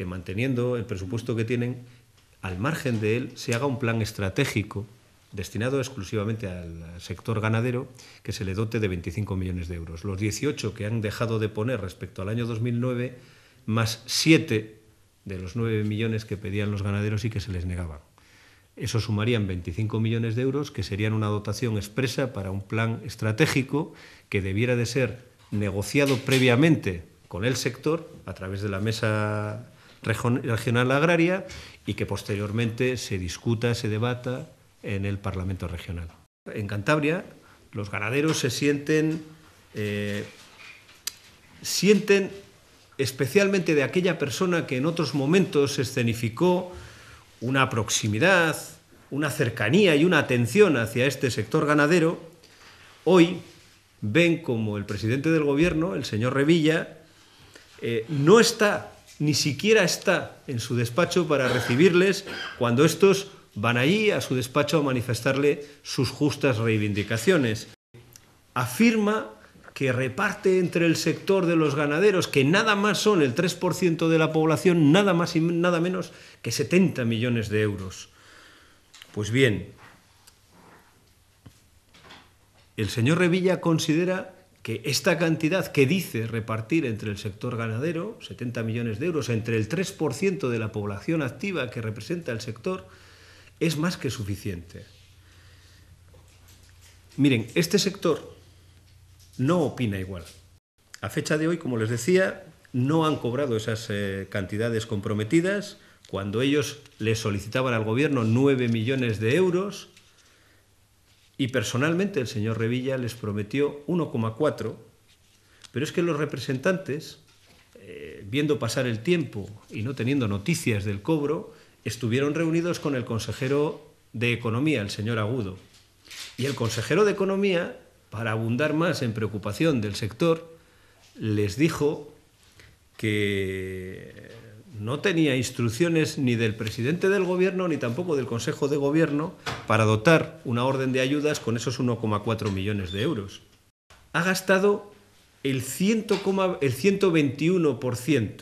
que manteniendo el presupuesto que tienen, al margen de él se haga un plan estratégico destinado exclusivamente al sector ganadero, que se le dote de 25 millones de euros. Los 18 que han dejado de poner respecto al año 2009, más 7 de los 9 millones que pedían los ganaderos y que se les negaban. Eso sumarían 25 millones de euros, que serían una dotación expresa para un plan estratégico que debiera de ser negociado previamente con el sector a través de la mesa regional agraria y que posteriormente se discuta, se debata en el Parlamento regional. En Cantabria, los ganaderos se sienten, eh, sienten especialmente de aquella persona que en otros momentos escenificó una proximidad, una cercanía y una atención hacia este sector ganadero, hoy ven como el presidente del gobierno, el señor Revilla, eh, no está ni siquiera está en su despacho para recibirles cuando estos van allí a su despacho a manifestarle sus justas reivindicaciones. Afirma que reparte entre el sector de los ganaderos, que nada más son el 3% de la población, nada más y nada menos que 70 millones de euros. Pues bien, el señor Revilla considera que esta cantidad que dice repartir entre el sector ganadero, 70 millones de euros, entre el 3% de la población activa que representa el sector, es más que suficiente. Miren, este sector no opina igual. A fecha de hoy, como les decía, no han cobrado esas eh, cantidades comprometidas. Cuando ellos le solicitaban al gobierno 9 millones de euros, y personalmente el señor Revilla les prometió 1,4, pero es que los representantes, eh, viendo pasar el tiempo y no teniendo noticias del cobro, estuvieron reunidos con el consejero de Economía, el señor Agudo. Y el consejero de Economía, para abundar más en preocupación del sector, les dijo que no tenía instrucciones ni del presidente del gobierno ni tampoco del Consejo de Gobierno para dotar una orden de ayudas con esos 1,4 millones de euros. Ha gastado el, el 121%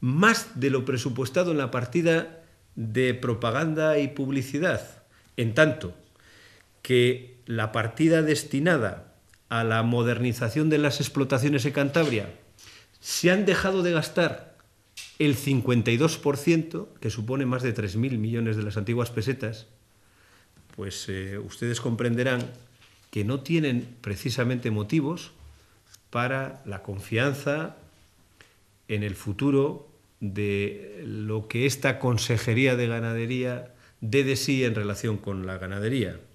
más de lo presupuestado en la partida de propaganda y publicidad, en tanto que la partida destinada a la modernización de las explotaciones en Cantabria se han dejado de gastar el 52%, que supone más de 3.000 millones de las antiguas pesetas, pues eh, ustedes comprenderán que no tienen precisamente motivos para la confianza en el futuro de lo que esta Consejería de Ganadería dé de sí en relación con la ganadería.